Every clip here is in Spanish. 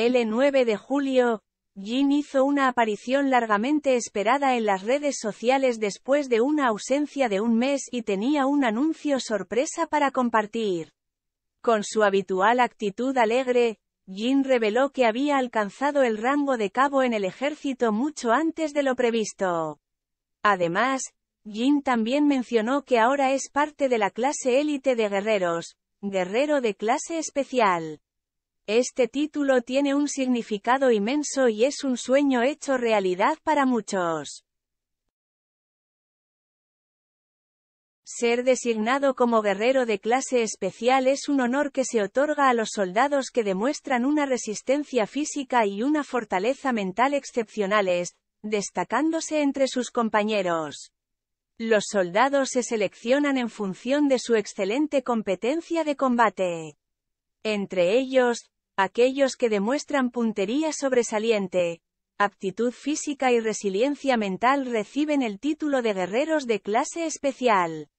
El 9 de julio, Jin hizo una aparición largamente esperada en las redes sociales después de una ausencia de un mes y tenía un anuncio sorpresa para compartir. Con su habitual actitud alegre, Jin reveló que había alcanzado el rango de cabo en el ejército mucho antes de lo previsto. Además, Jin también mencionó que ahora es parte de la clase élite de guerreros, guerrero de clase especial. Este título tiene un significado inmenso y es un sueño hecho realidad para muchos. Ser designado como guerrero de clase especial es un honor que se otorga a los soldados que demuestran una resistencia física y una fortaleza mental excepcionales, destacándose entre sus compañeros. Los soldados se seleccionan en función de su excelente competencia de combate. Entre ellos, Aquellos que demuestran puntería sobresaliente, aptitud física y resiliencia mental reciben el título de guerreros de clase especial.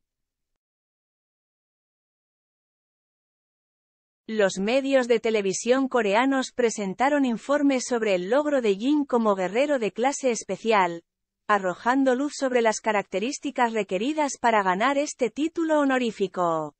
Los medios de televisión coreanos presentaron informes sobre el logro de Jin como guerrero de clase especial, arrojando luz sobre las características requeridas para ganar este título honorífico.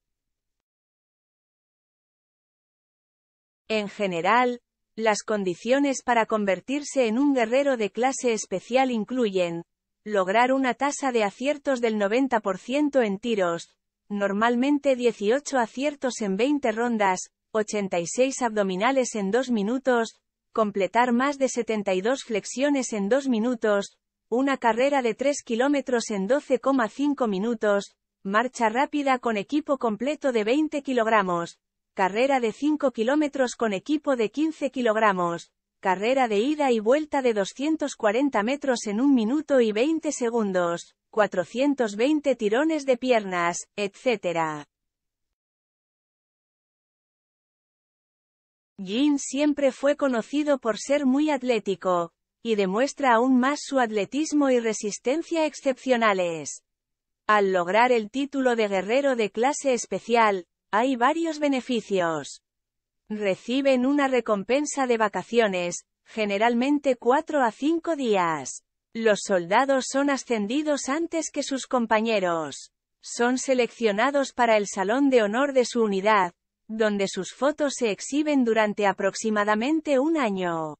En general, las condiciones para convertirse en un guerrero de clase especial incluyen, lograr una tasa de aciertos del 90% en tiros, normalmente 18 aciertos en 20 rondas, 86 abdominales en 2 minutos, completar más de 72 flexiones en 2 minutos, una carrera de 3 kilómetros en 12,5 minutos, marcha rápida con equipo completo de 20 kilogramos, carrera de 5 kilómetros con equipo de 15 kilogramos, carrera de ida y vuelta de 240 metros en 1 minuto y 20 segundos, 420 tirones de piernas, etc. Jean siempre fue conocido por ser muy atlético, y demuestra aún más su atletismo y resistencia excepcionales. Al lograr el título de guerrero de clase especial, hay varios beneficios. Reciben una recompensa de vacaciones, generalmente 4 a 5 días. Los soldados son ascendidos antes que sus compañeros. Son seleccionados para el Salón de Honor de su unidad, donde sus fotos se exhiben durante aproximadamente un año.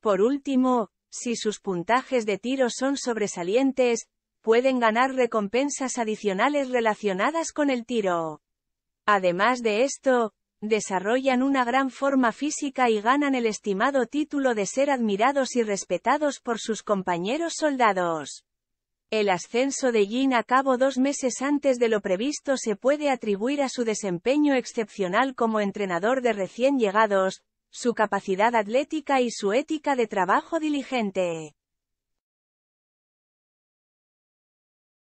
Por último, si sus puntajes de tiro son sobresalientes, pueden ganar recompensas adicionales relacionadas con el tiro. Además de esto, desarrollan una gran forma física y ganan el estimado título de ser admirados y respetados por sus compañeros soldados. El ascenso de Jin a cabo dos meses antes de lo previsto se puede atribuir a su desempeño excepcional como entrenador de recién llegados, su capacidad atlética y su ética de trabajo diligente.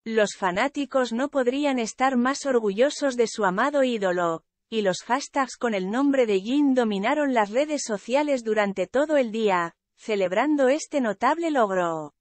Los fanáticos no podrían estar más orgullosos de su amado ídolo, y los hashtags con el nombre de Jin dominaron las redes sociales durante todo el día, celebrando este notable logro.